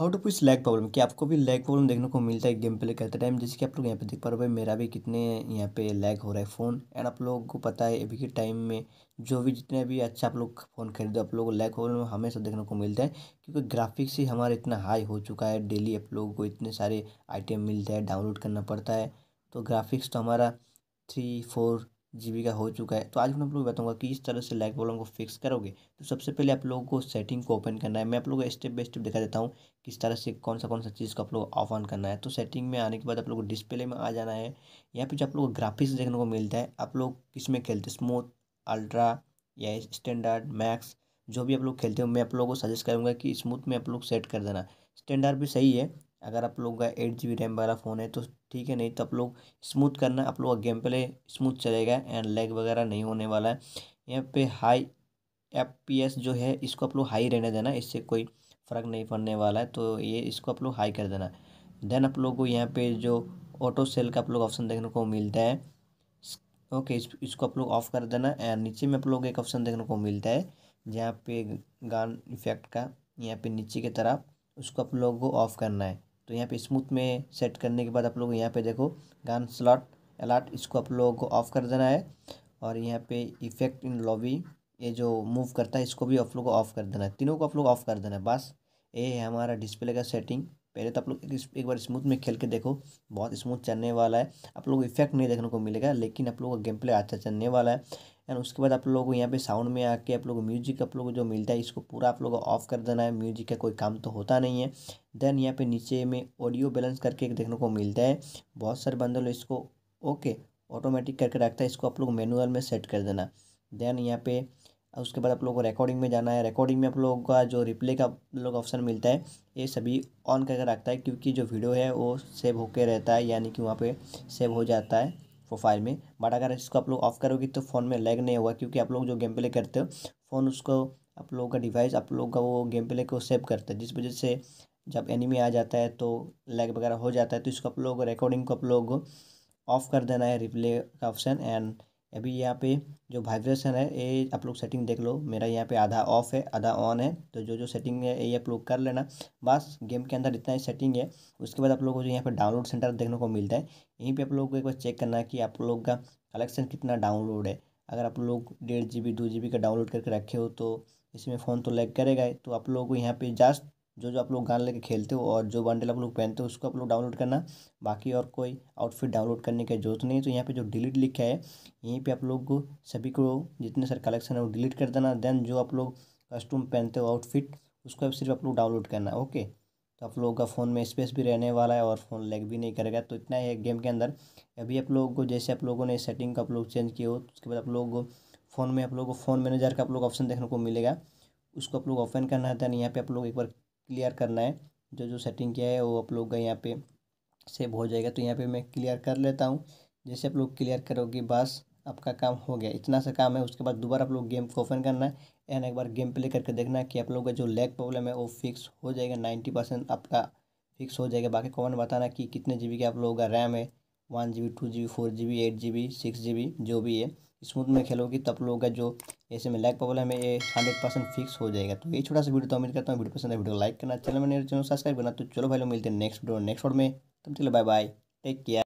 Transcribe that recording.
out of इस lag problem कि आपको भी लैग प्रॉब्लम देखने को मिलता है गेम प्ले करते टाइम जैसे कि आप लोग यहाँ पे देख पा रहे हो मेरा भी कितने यहाँ पे लैग हो रहा है फ़ोन एंड आप लोगों को पता है अभी के टाइम में जो भी जितने भी अच्छा आप लोग फ़ोन खरीदो आप लोगों को लैग हो हमेशा देखने को मिलता है क्योंकि ग्राफिक्स ही हमारा इतना हाई हो चुका है डेली आप लोगों को इतने सारे आइटम मिलते हैं डाउनलोड करना पड़ता है तो ग्राफिक्स तो हमारा थ्री फोर जी का हो चुका है तो आज मैं आप लोग बताऊंगा कि इस तरह से लाइक वॉलम को फिक्स करोगे तो सबसे पहले आप लोगों को सेटिंग को ओपन करना है मैं आप लोगों को स्टेप बाय स्टेप दिखा देता हूँ किस तरह से कौन सा कौन सा चीज़ को आप लोग ऑफ ऑन करना है तो सेटिंग में आने के बाद आप लोग को डिस्प्ले में आ जाना है यहाँ पर जो आप लोग को ग्राफिक्स देखने को मिलता है आप लोग किस में खेलते स्मूथ अल्ट्रा या स्टैंडर्ड मैक्स जो भी आप लोग खेलते हो मैं आप लोगों को सजेस्ट करूँगा कि स्मूथ में आप लोग सेट कर देना स्टैंडर्ड भी सही है अगर आप लोग का एट जी बी रैम वाला फ़ोन है तो ठीक है नहीं तो आप लोग स्मूथ करना आप लोग का गेम प्ले स्मूथ चलेगा एंड लैग वगैरह नहीं होने वाला है यहाँ पे हाई एफ पी एस जो है इसको आप लोग हाई रहने देना इससे कोई फ़र्क नहीं पड़ने वाला है तो ये इसको आप लोग हाई कर देना देन आप लोग को यहाँ पे जो ऑटो सेल का आप लोग ऑप्शन देखने को मिलता है ओके इस, इसको आप लोग ऑफ़ कर देना एंड नीचे में आप लोग एक ऑप्शन देखने को मिलता है जहाँ पे गान इफेक्ट का यहाँ पे नीचे की तरफ उसको आप लोग को ऑफ़ करना है तो यहाँ पे स्मूथ में सेट करने के बाद आप लोग यहाँ पे देखो गन स्लॉट अलाट इसको आप लोगों को ऑफ कर देना है और यहाँ पे इफेक्ट इन लॉबी ये जो मूव करता है इसको भी आप लोग को ऑफ कर देना है तीनों को आप लोग ऑफ कर देना है बस ये है हमारा डिस्प्ले का सेटिंग पहले तो आप लोग एक, एक बार स्मूथ में खेल के देखो बहुत स्मूथ चलने वाला है आप लोग इफेक्ट नहीं देखने को मिलेगा लेकिन आप लोगों का गेम प्ले अच्छा चलने वाला है एंड उसके बाद आप लोगों को यहाँ पे साउंड में आके आप लोगों को म्यूजिक आप लोगों को जो मिलता है इसको पूरा आप लोगों को ऑफ कर देना है म्यूजिक का कोई काम तो होता नहीं है देन यहाँ पे नीचे में ऑडियो बैलेंस करके एक देखने को मिलता है बहुत सारे बंदे लोग इसको ओके ऑटोमेटिक करके रखता है इसको आप लोग मैनुअल में सेट कर देना देन यहाँ पे उसके बाद आप लोगों को रिकॉर्डिंग में जाना है रिकॉर्डिंग में आप लोगों का जो रिप्ले का लोग ऑप्शन मिलता है ये सभी ऑन करके रखता है क्योंकि जो वीडियो है वो सेव होकर रहता है यानी कि वहाँ पे सेव हो जाता है प्रोफाइल में बट अगर इसको आप लोग ऑफ करोगे तो फ़ोन में लैग नहीं होगा क्योंकि आप लोग जो गेम प्ले करते हो फ़ोन उसको आप लोगों का डिवाइस आप लोगों का वो गेम प्ले को सेव करता है जिस वजह से जब एनिमी आ जाता है तो लैग वगैरह हो जाता है तो इसको आप लोग रिकॉर्डिंग को आप लोग ऑफ कर देना है रिप्ले का ऑप्शन एंड अभी यहाँ पे जो वाइब्रेशन है ये आप लोग सेटिंग देख लो मेरा यहाँ पे आधा ऑफ है आधा ऑन है तो जो जो सेटिंग है ये आप लोग कर लेना बस गेम के अंदर इतना ही सेटिंग है उसके बाद आप लोगों को जो यहाँ पे डाउनलोड सेंटर देखने को मिलता है यहीं पे आप लोग को एक बार चेक करना है कि आप लोग का कलेक्शन कितना डाउनलोड है अगर आप लोग डेढ़ जी बी दो जी बी का डाउनलोड करके रखे हो तो इसमें फ़ोन तो लैग करेगा तो आप लोगों को यहाँ पे जस्ट जो जो आप लोग गान लेके खेलते हो और जो बंडल आप लोग पहनते हो उसको आप लोग डाउनलोड करना बाकी और कोई आउटफिट डाउनलोड करने की जरूरत नहीं है तो यहाँ पे जो डिलीट लिखा है यहीं पे आप लोग को सभी को जितने सारे कलेक्शन है वो डिलीट कर देना देन जो आप लोग कस्टूम पहनते हो आउटफिट उसको आप सिर्फ आप लोग डाउनलोड करना ओके तो आप लोगों का फ़ोन में स्पेस भी रहने वाला है और फ़ोन लैग भी नहीं करेगा तो इतना ही है गेम के अंदर अभी आप लोगों को जैसे आप लोगों ने सेटिंग का आप लोग चेंज किया हो उसके बाद आप लोगों को फ़ोन में आप लोगों को फ़ोन मैनेजर का आप लोग ऑप्शन देखने को मिलेगा उसको आप लोग ओपन करना है देन यहाँ पे आप लोग एक बार क्लियर करना है जो जो सेटिंग किया है वो आप लोग का यहाँ पे सेव हो जाएगा तो यहाँ पे मैं क्लियर कर लेता हूँ जैसे आप लोग क्लियर करोगे बस आपका काम हो गया इतना सा काम है उसके बाद दोबारा आप लोग गेम को ओपन करना है एंड एक बार गेम प्ले करके देखना कि आप लोग का जो लेग प्रॉब्लम है वो फिक्स हो जाएगा नाइन्टी परसेंट आपका फिक्स हो जाएगा बाकी कॉमेंट बताना कि कितने जी बी का आप लोगों का रैम है one G B two G B four G B eight G B six G B जो भी है स्मूथ में खेलोगी तब लोगों का जो ऐसे में लैग प्रॉब्लम है ये हंड्रेड परसेंट फिक्स हो जाएगा तो ये छोटा सा वीडियो तो उम्मीद करता हूँ वीडियो पसंद है वीडियो लाइक करना चैनल में चैनल सब्सक्राइब तो करना तो चलो भाई लोग मिलते हैं नेक्स्ट वीडियो नेक्स्ट वीडियो में तब चलो बाय बाय टेक केयर